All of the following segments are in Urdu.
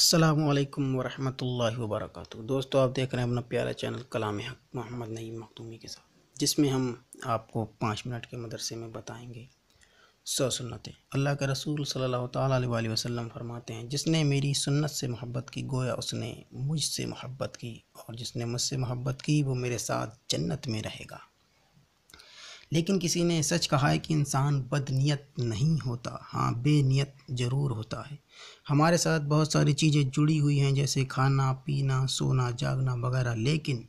السلام علیکم ورحمۃ اللہ وبرکاتہ دوستو آپ دیکھ رہے ہیں اپنا پیارا چینل کلام حق محمد نعیم مختومی کے ساتھ جس میں ہم آپ کو پانچ منٹ کے مدرسے میں بتائیں گے سو سنتیں اللہ کے رسول صلی اللہ تعالیٰ علیہ وآلہ وسلم فرماتے ہیں جس نے میری سنت سے محبت کی گویا اس نے مجھ سے محبت کی اور جس نے مجھ سے محبت کی وہ میرے ساتھ جنت میں رہے گا لیکن کسی نے سچ کہا ہے کہ انسان بد نیت نہیں ہوتا ہاں بے نیت ضرور ہوتا ہے ہمارے ساتھ بہت ساری چیزیں جڑی ہوئی ہیں جیسے کھانا پینا سونا جاگنا وغیرہ لیکن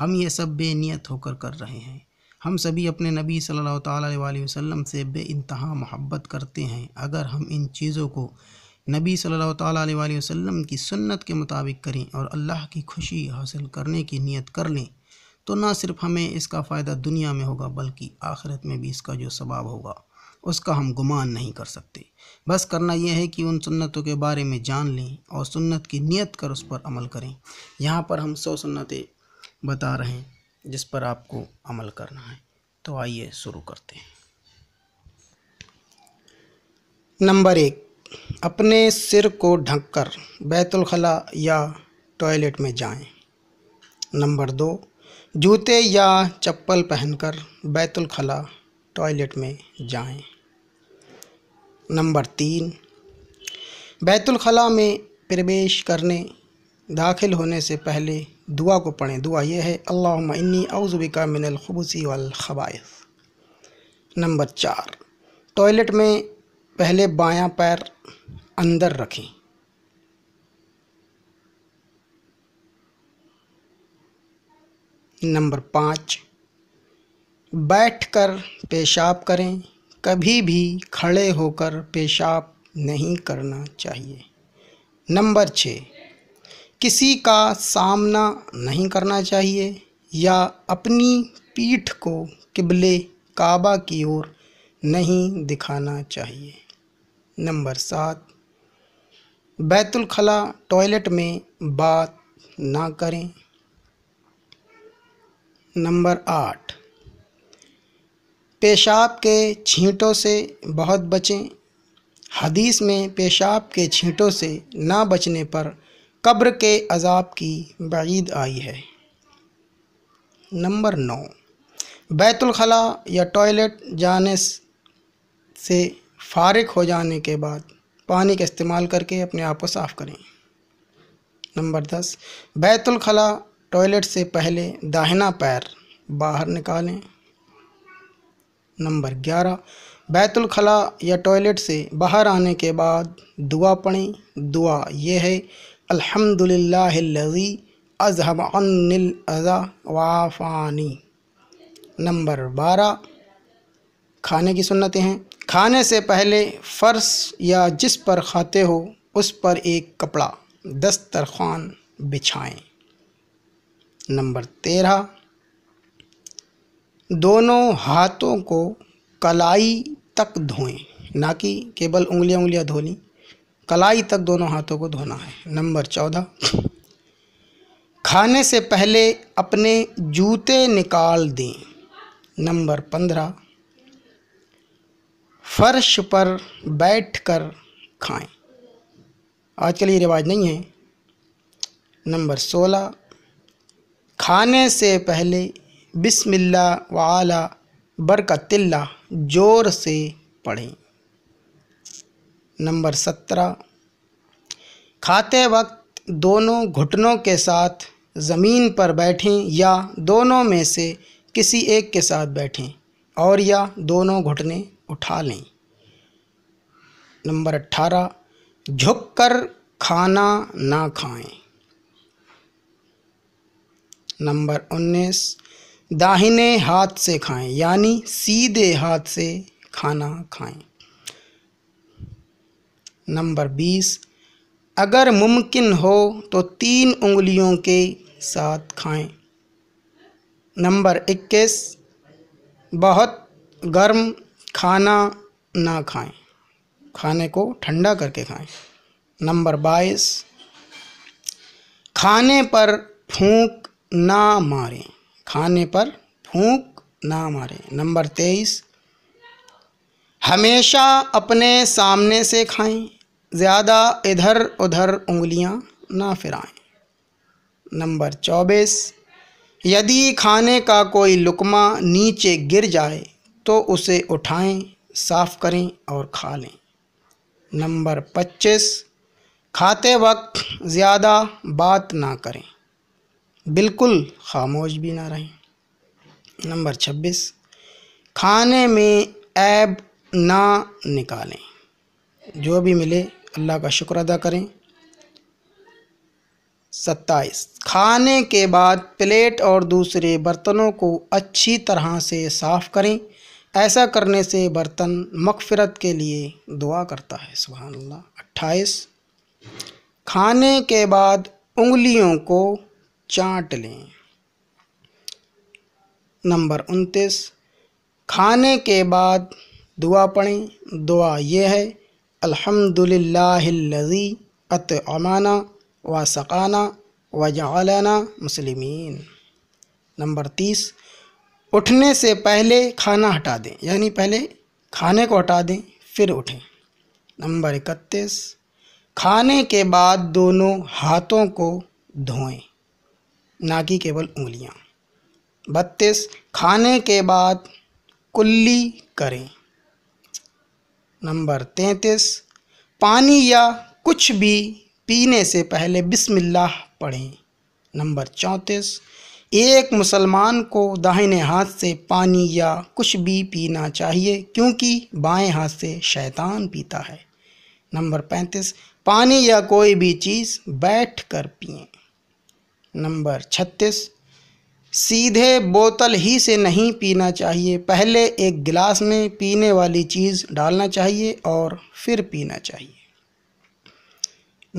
ہم یہ سب بے نیت ہو کر کر رہے ہیں ہم سبھی اپنے نبی صلی اللہ تعالیٰ علیہ وسلم سے بے انتہا محبت کرتے ہیں اگر ہم ان چیزوں کو نبی صلی اللہ تعالیٰ علیہ وسلم کی سنت کے مطابق کریں اور اللہ کی خوشی حاصل کرنے کی نیت کر لیں تو نہ صرف ہمیں اس کا فائدہ دنیا میں ہوگا بلکہ آخرت میں بھی اس کا جو ثباب ہوگا اس کا ہم گمان نہیں کر سکتے بس کرنا یہ ہے کہ ان سنتوں کے بارے میں جان لیں اور سنت کی نیت کر اس پر عمل کریں یہاں پر ہم سو سنتیں بتا رہے ہیں جس پر آپ کو عمل کرنا ہے تو آئیے شروع کرتے ہیں نمبر ایک اپنے سر کو ڈھک کر بیت الخلاء یا ٹوائلٹ میں جائیں نمبر دو جوتے یا چپل پہن کر بیت الخلاء ٹوائلٹ میں جائیں نمبر تین بیت الخلاء میں پرویش کرنے داخل ہونے سے پہلے دعا کو پڑھیں دعا یہ ہے اللہ انی اعوذ کا من الخبوسی والخبائث نمبر چار ٹوائلٹ میں پہلے بایاں پیر اندر رکھیں نمبر پانچ بیٹھ کر پیشاب کریں کبھی بھی کھڑے ہو کر پیشاب نہیں کرنا چاہیے نمبر چھ کسی کا سامنا نہیں کرنا چاہیے یا اپنی پیٹھ کو قبل کعبہ کی اور نہیں دکھانا چاہیے نمبر سات بیت الخلاء ٹوائلٹ میں بات نہ کریں نمبر آٹھ پیشاب کے چھینٹوں سے بہت بچیں حدیث میں پیشاب کے چھینٹوں سے نہ بچنے پر قبر کے عذاب کی بعید آئی ہے نمبر نو بیت الخلاء یا ٹوائلٹ جانے سے فارغ ہو جانے کے بعد پانی کا استعمال کر کے اپنے آپ کو صاف کریں نمبر دس بیت الخلاء ٹوائلٹ سے پہلے داہنا پیر باہر نکالیں نمبر گیارہ بیت الخلاء یا ٹوائلٹ سے باہر آنے کے بعد دعا پڑھیں دعا یہ ہے الحمد للہ اضحب اظہب و وافانی نمبر بارہ کھانے کی سنتیں ہیں کھانے سے پہلے فرس یا جس پر کھاتے ہو اس پر ایک کپڑا دسترخوان بچھائیں نمبر تیرہ دونوں ہاتھوں کو کلائی تک دھوئیں نہ کہ کیبل انگلیاں انگلیاں دھونی کلائی تک دونوں ہاتھوں کو دھونا ہے نمبر چودہ کھانے سے پہلے اپنے جوتے نکال دیں نمبر پندرہ فرش پر بیٹھ کر کھائیں آج کے یہ رواج نہیں ہے نمبر سولہ کھانے سے پہلے بسم اللہ وعلا برکت اللہ جور سے پڑھیں نمبر سترہ کھاتے وقت دونوں گھٹنوں کے ساتھ زمین پر بیٹھیں یا دونوں میں سے کسی ایک کے ساتھ بیٹھیں اور یا دونوں گھٹنے اٹھا لیں نمبر اٹھارہ جھک کر کھانا نہ کھائیں نمبر انیس داہنے ہاتھ سے کھائیں یعنی سیدھے ہاتھ سے کھانا کھائیں نمبر بیس اگر ممکن ہو تو تین انگلیوں کے ساتھ کھائیں نمبر اکیس بہت گرم کھانا نہ کھائیں کھانے کو ٹھنڈا کر کے کھائیں نمبر بائیس کھانے پر پھونک نہ ماریں کھانے پر پھونک نہ ماریں نمبر تیئیس ہمیشہ اپنے سامنے سے کھائیں زیادہ ادھر ادھر انگلیاں نہ پھرائیں نمبر چوبیس یدی کھانے کا کوئی لقمہ نیچے گر جائے تو اسے اٹھائیں صاف کریں اور کھا لیں نمبر پچیس کھاتے وقت زیادہ بات نہ کریں بالکل خاموش بھی نہ رہیں نمبر چھبیس کھانے میں عیب نہ نکالیں جو بھی ملے اللہ کا شکر ادا کریں ستائیس کھانے کے بعد پلیٹ اور دوسرے برتنوں کو اچھی طرح سے صاف کریں ایسا کرنے سے برتن مغفرت کے لیے دعا کرتا ہے سبحان اللہ اٹھائیس کھانے کے بعد انگلیوں کو چانٹ لیں نمبر انتیس کھانے کے بعد دعا پڑھیں دعا یہ ہے الحمد للہ قطَ عمانہ و سقانہ و مسلمین نمبر تیس اٹھنے سے پہلے کھانا ہٹا دیں یعنی پہلے کھانے کو ہٹا دیں پھر اٹھیں نمبر اکتیس کھانے کے بعد دونوں ہاتھوں کو دھوئیں نہ کہ کیول انگلیاں بتیس کھانے کے بعد کلی کریں نمبر تینتیس پانی یا کچھ بھی پینے سے پہلے بسم اللہ پڑھیں نمبر چونتیس ایک مسلمان کو داہنے ہاتھ سے پانی یا کچھ بھی پینا چاہیے کیونکہ بائیں ہاتھ سے شیطان پیتا ہے نمبر پینتیس پانی یا کوئی بھی چیز بیٹھ کر پئیں نمبر چھتیس سیدھے بوتل ہی سے نہیں پینا چاہیے پہلے ایک گلاس میں پینے والی چیز ڈالنا چاہیے اور پھر پینا چاہیے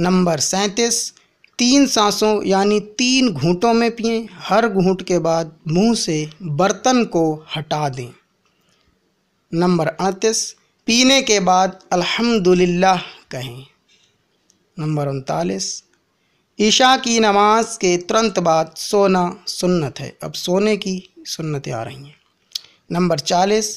نمبر سینتیس تین سانسوں یعنی تین گھونٹوں میں پئیں ہر گھونٹ کے بعد منہ سے برتن کو ہٹا دیں نمبر اڑتیس پینے کے بعد الحمدللہ کہیں نمبر انتالیس عشاء کی نماز کے ترنت بعد سونا سنت ہے اب سونے کی سنتیں آ رہی ہیں نمبر چالیس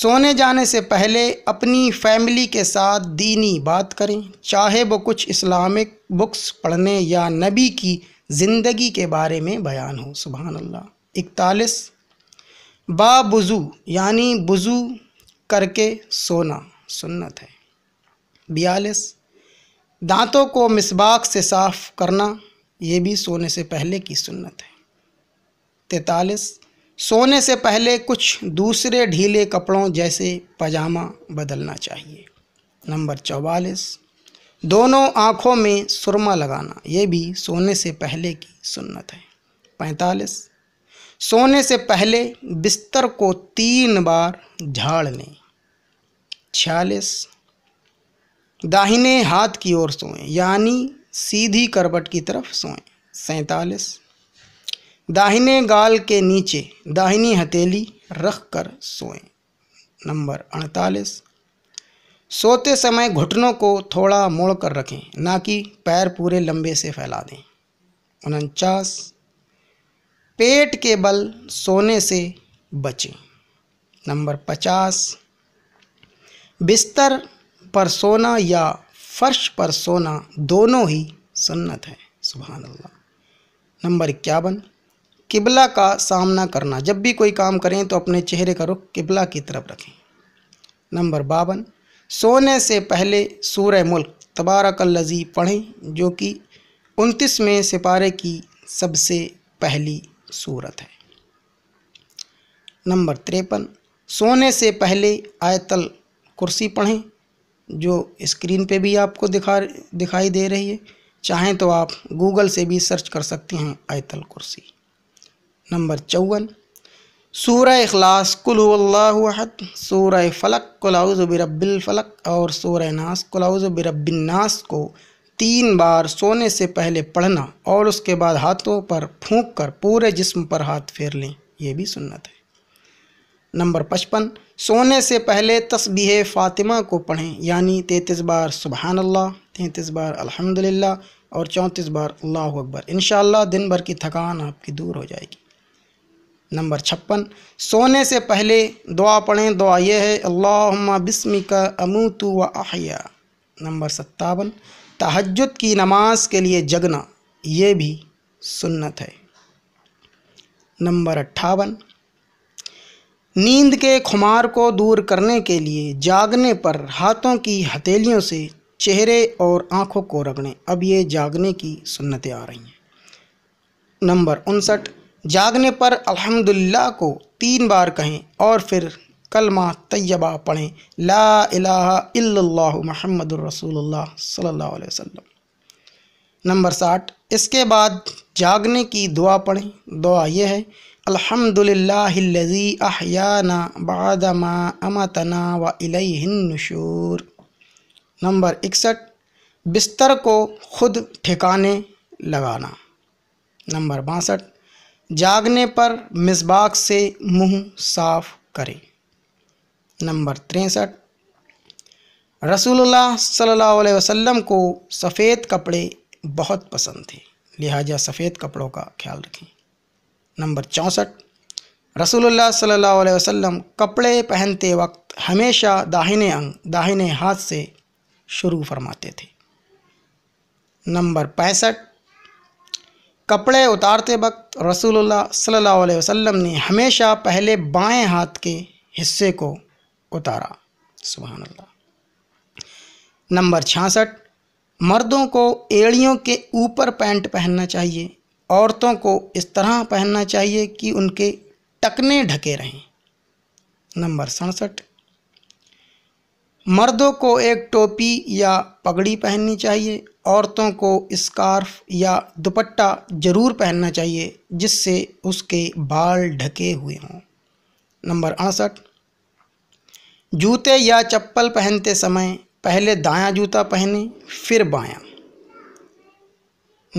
سونے جانے سے پہلے اپنی فیملی کے ساتھ دینی بات کریں چاہے وہ کچھ اسلامک بکس پڑھنے یا نبی کی زندگی کے بارے میں بیان ہو سبحان اللہ اکتالیس با بزو یعنی بزو کر کے سونا سنت ہے بیالیس دانتوں کو مسباق سے صاف کرنا یہ بھی سونے سے پہلے کی سنت ہے تینتالیس سونے سے پہلے کچھ دوسرے ڈھیلے کپڑوں جیسے پجامہ بدلنا چاہیے نمبر چوالیس دونوں آنکھوں میں سرما لگانا یہ بھی سونے سے پہلے کی سنت ہے پینتالیس سونے سے پہلے بستر کو تین بار جھاڑ لیں چھیالیس داہنے ہاتھ کی اور سوئیں یعنی سیدھی کربٹ کی طرف سوئیں سینتالیس داہنے گال کے نیچے داہنی ہتیلی رکھ کر سوئیں نمبر اڑتالیس سوتے سمے گھٹنوں کو تھوڑا موڑ کر رکھیں نہ کہ پیر پورے لمبے سے پھیلا دیں انچاس پیٹ کے بل سونے سے بچیں نمبر پچاس بستر پر سونا یا فرش پر سونا دونوں ہی سنت ہے سبحان اللہ نمبر اکیاون قبلہ کا سامنا کرنا جب بھی کوئی کام کریں تو اپنے چہرے کا رخ قبلہ کی طرف رکھیں نمبر باون سونے سے پہلے سورہ ملک تبارک الذی پڑھیں جو کہ انتیس میں سپارے کی سب سے پہلی صورت ہے نمبر تریپن سونے سے پہلے آیت الکرسی پڑھیں جو اسکرین پہ بھی آپ کو دکھا دکھائی دے رہی ہے چاہیں تو آپ گوگل سے بھی سرچ کر سکتے ہیں آیت القرصی نمبر چون سورہ اخلاص کل اللہ احد سورہ فلق کل اعوذ برب الفلق اور سورہ ناس کل برب الناس کو تین بار سونے سے پہلے پڑھنا اور اس کے بعد ہاتھوں پر پھونک کر پورے جسم پر ہاتھ پھیر لیں یہ بھی سنت ہے نمبر پچپن سونے سے پہلے تسبیح فاطمہ کو پڑھیں یعنی تینتیس بار سبحان اللہ تینتیس بار الحمدللہ اور چونتیس بار اللہ اکبر انشاءاللہ دن بھر کی تھکان آپ کی دور ہو جائے گی نمبر چھپن سونے سے پہلے دعا پڑھیں دعا یہ ہے اللہم بسمی کا امو و احیا نمبر ستاون تہجد کی نماز کے لیے جگنا یہ بھی سنت ہے نمبر اٹھاون نیند کے خمار کو دور کرنے کے لیے جاگنے پر ہاتھوں کی ہتیلیوں سے چہرے اور آنکھوں کو رگڑیں اب یہ جاگنے کی سنتیں آ رہی ہیں نمبر انسٹھ جاگنے پر الحمدللہ کو تین بار کہیں اور پھر کلمہ طیبہ پڑھیں لا الہ الا اللہ محمد الرسول اللہ صلی اللہ علیہ وسلم نمبر ساٹھ اس کے بعد جاگنے کی دعا پڑھیں دعا یہ ہے الحمد للہ ما امتنا و علیہ النشور نمبر اکسٹھ بستر کو خود ٹھکانے لگانا نمبر باسٹھ جاگنے پر مزباغ سے منہ صاف کریں نمبر تریسٹھ رسول اللہ صلی اللہ علیہ وسلم کو سفید کپڑے بہت پسند تھے لہٰذا سفید کپڑوں کا خیال رکھیں نمبر چونسٹھ رسول اللہ صلی اللہ علیہ وسلم کپڑے پہنتے وقت ہمیشہ داہنے انگ داہنے ہاتھ سے شروع فرماتے تھے نمبر پینسٹھ کپڑے اتارتے وقت رسول اللہ صلی اللہ علیہ وسلم نے ہمیشہ پہلے بائیں ہاتھ کے حصے کو اتارا سبحان اللہ نمبر چھاسٹھ مردوں کو ایڑیوں کے اوپر پینٹ پہننا چاہیے عورتوں کو اس طرح پہننا چاہیے کہ ان کے ٹکنے ڈھکے رہیں نمبر سڑسٹھ مردوں کو ایک ٹوپی یا پگڑی پہننی چاہیے عورتوں کو اسکارف یا دوپٹہ ضرور پہننا چاہیے جس سے اس کے بال ڈھکے ہوئے ہوں نمبر اڑسٹھ جوتے یا چپل پہنتے سمے پہلے دایاں جوتا پہنیں پھر بایاں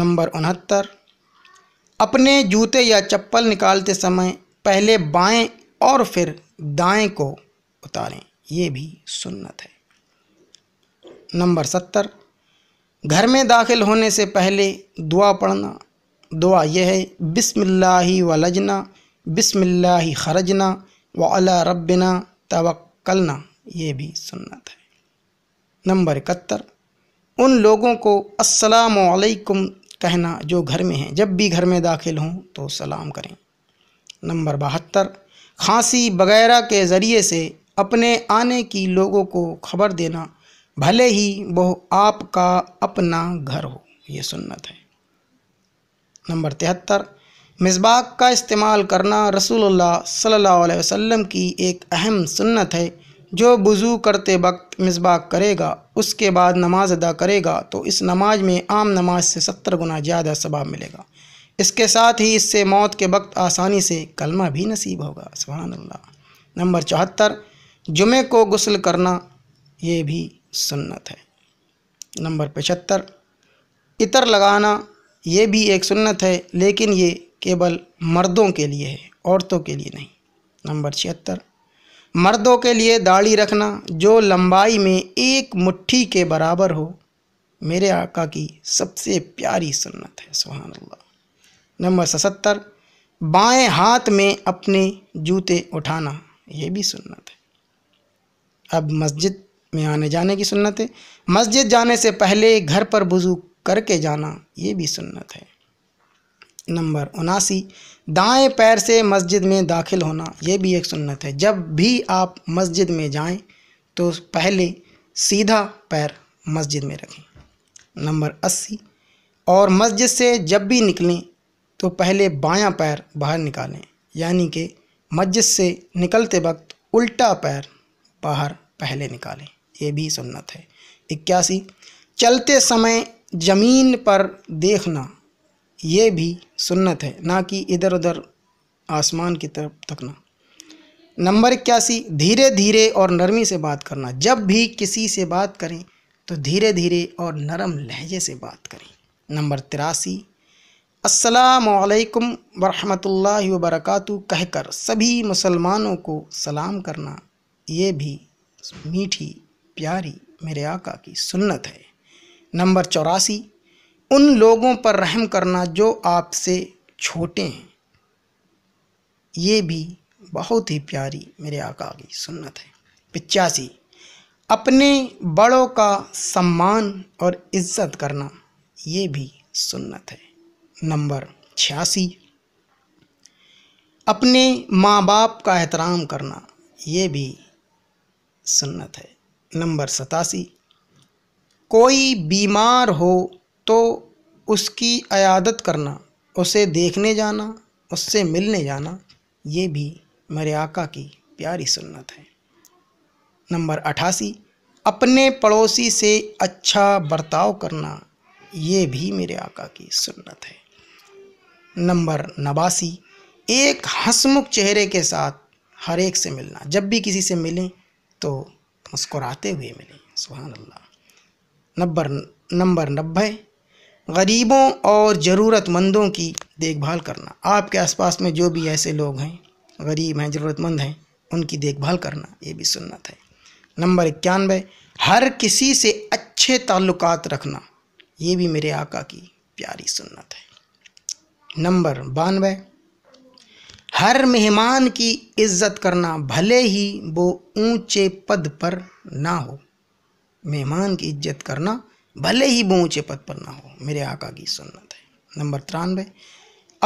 نمبر انہتر اپنے جوتے یا چپل نکالتے سمے پہلے بائیں اور پھر دائیں کو اتاریں یہ بھی سنت ہے نمبر ستر گھر میں داخل ہونے سے پہلے دعا پڑھنا دعا یہ ہے بسم اللہ و لجنا بسم اللہ خرجنا ولا ربنا توکلنا یہ بھی سنت ہے نمبر اکتر ان لوگوں کو السلام علیکم کہنا جو گھر میں ہیں جب بھی گھر میں داخل ہوں تو سلام کریں نمبر بہتر کھانسی وغیرہ کے ذریعے سے اپنے آنے کی لوگوں کو خبر دینا بھلے ہی وہ آپ کا اپنا گھر ہو یہ سنت ہے نمبر تہتر مصباح کا استعمال کرنا رسول اللہ صلی اللہ علیہ وسلم کی ایک اہم سنت ہے جو بزو کرتے وقت مصباق کرے گا اس کے بعد نماز ادا کرے گا تو اس نماز میں عام نماز سے ستر گنا زیادہ ثباب ملے گا اس کے ساتھ ہی اس سے موت کے وقت آسانی سے کلمہ بھی نصیب ہوگا سبحان اللہ نمبر چوہتر جمعے کو غسل کرنا یہ بھی سنت ہے نمبر پچہتر عطر لگانا یہ بھی ایک سنت ہے لیکن یہ کیبل مردوں کے لیے ہے عورتوں کے لیے نہیں نمبر چھہتر مردوں کے لیے داڑھی رکھنا جو لمبائی میں ایک مٹھی کے برابر ہو میرے آقا کی سب سے پیاری سنت ہے سبحان اللہ نمبر ستر بائیں ہاتھ میں اپنے جوتے اٹھانا یہ بھی سنت ہے اب مسجد میں آنے جانے کی سنت ہے مسجد جانے سے پہلے گھر پر بزو کر کے جانا یہ بھی سنت ہے نمبر اناسی دائیں پیر سے مسجد میں داخل ہونا یہ بھی ایک سنت ہے جب بھی آپ مسجد میں جائیں تو پہلے سیدھا پیر مسجد میں رکھیں نمبر اسی اور مسجد سے جب بھی نکلیں تو پہلے بائیں پیر باہر نکالیں یعنی کہ مسجد سے نکلتے وقت الٹا پیر باہر پہلے نکالیں یہ بھی سنت ہے اکیاسی چلتے سمے زمین پر دیکھنا یہ بھی سنت ہے نہ کہ ادھر ادھر آسمان کی طرف تکنا نمبر اکیاسی دھیرے دھیرے اور نرمی سے بات کرنا جب بھی کسی سے بات کریں تو دھیرے دھیرے اور نرم لہجے سے بات کریں نمبر تراسی السلام علیکم ورحمۃ اللہ وبرکاتہ کہہ کر سبھی مسلمانوں کو سلام کرنا یہ بھی میٹھی پیاری میرے آقا کی سنت ہے نمبر چوراسی ان لوگوں پر رحم کرنا جو آپ سے چھوٹے ہیں یہ بھی بہت ہی پیاری میرے آقا کی سنت ہے پچاسی اپنے بڑوں کا سمان اور عزت کرنا یہ بھی سنت ہے نمبر چھیاسی اپنے ماں باپ کا احترام کرنا یہ بھی سنت ہے نمبر ستاسی کوئی بیمار ہو تو اس کی عیادت کرنا اسے دیکھنے جانا اس سے ملنے جانا یہ بھی میرے آقا کی پیاری سنت ہے نمبر اٹھاسی اپنے پڑوسی سے اچھا برتاؤ کرنا یہ بھی میرے آقا کی سنت ہے نمبر نواسی ایک ہنسمکھ چہرے کے ساتھ ہر ایک سے ملنا جب بھی کسی سے ملیں تو مسکراتے ہوئے ملیں سبحان اللہ نمبر نمبر نبھے غریبوں اور ضرورت مندوں کی دیکھ بھال کرنا آپ کے آس پاس میں جو بھی ایسے لوگ ہیں غریب ہیں ضرورت مند ہیں ان کی دیکھ بھال کرنا یہ بھی سنت ہے نمبر اکیانوے ہر کسی سے اچھے تعلقات رکھنا یہ بھی میرے آقا کی پیاری سنت ہے نمبر بانوے ہر مہمان کی عزت کرنا بھلے ہی وہ اونچے پد پر نہ ہو مہمان کی عزت کرنا بھلے ہی اونچے پت پر نہ ہو میرے آقا کی سنت ہے نمبر ترانوے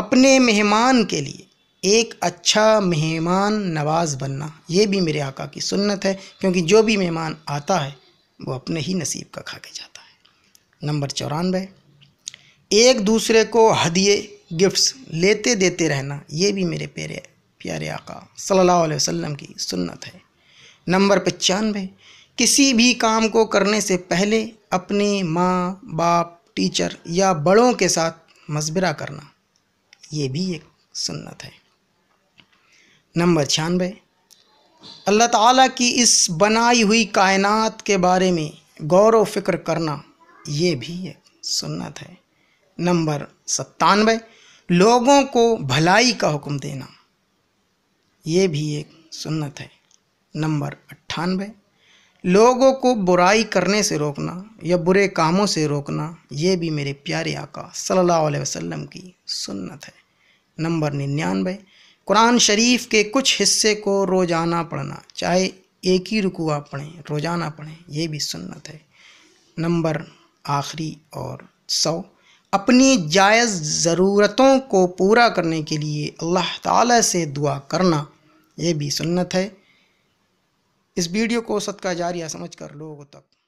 اپنے مہمان کے لیے ایک اچھا مہمان نواز بننا یہ بھی میرے آقا کی سنت ہے کیونکہ جو بھی مہمان آتا ہے وہ اپنے ہی نصیب کا کھا کے جاتا ہے نمبر چورانوے ایک دوسرے کو ہدیے گفٹس لیتے دیتے رہنا یہ بھی میرے پیارے پیارے آقا صلی اللہ علیہ وسلم کی سنت ہے نمبر پچانوے کسی بھی کام کو کرنے سے پہلے اپنے ماں باپ ٹیچر یا بڑوں کے ساتھ مشورہ کرنا یہ بھی ایک سنت ہے نمبر چھیانوے اللہ تعالیٰ کی اس بنائی ہوئی کائنات کے بارے میں غور و فکر کرنا یہ بھی ایک سنت ہے نمبر ستانوے لوگوں کو بھلائی کا حکم دینا یہ بھی ایک سنت ہے نمبر اٹھانوے لوگوں کو برائی کرنے سے روکنا یا برے کاموں سے روکنا یہ بھی میرے پیارے آقا صلی اللہ علیہ وسلم کی سنت ہے نمبر ننانوے قرآن شریف کے کچھ حصے کو روزانہ پڑھنا چاہے ایک ہی رکوع پڑھیں روزانہ پڑھیں یہ بھی سنت ہے نمبر آخری اور سو اپنی جائز ضرورتوں کو پورا کرنے کے لیے اللہ تعالیٰ سے دعا کرنا یہ بھی سنت ہے اس ویڈیو کو صدقہ جاریہ سمجھ کر لوگوں تک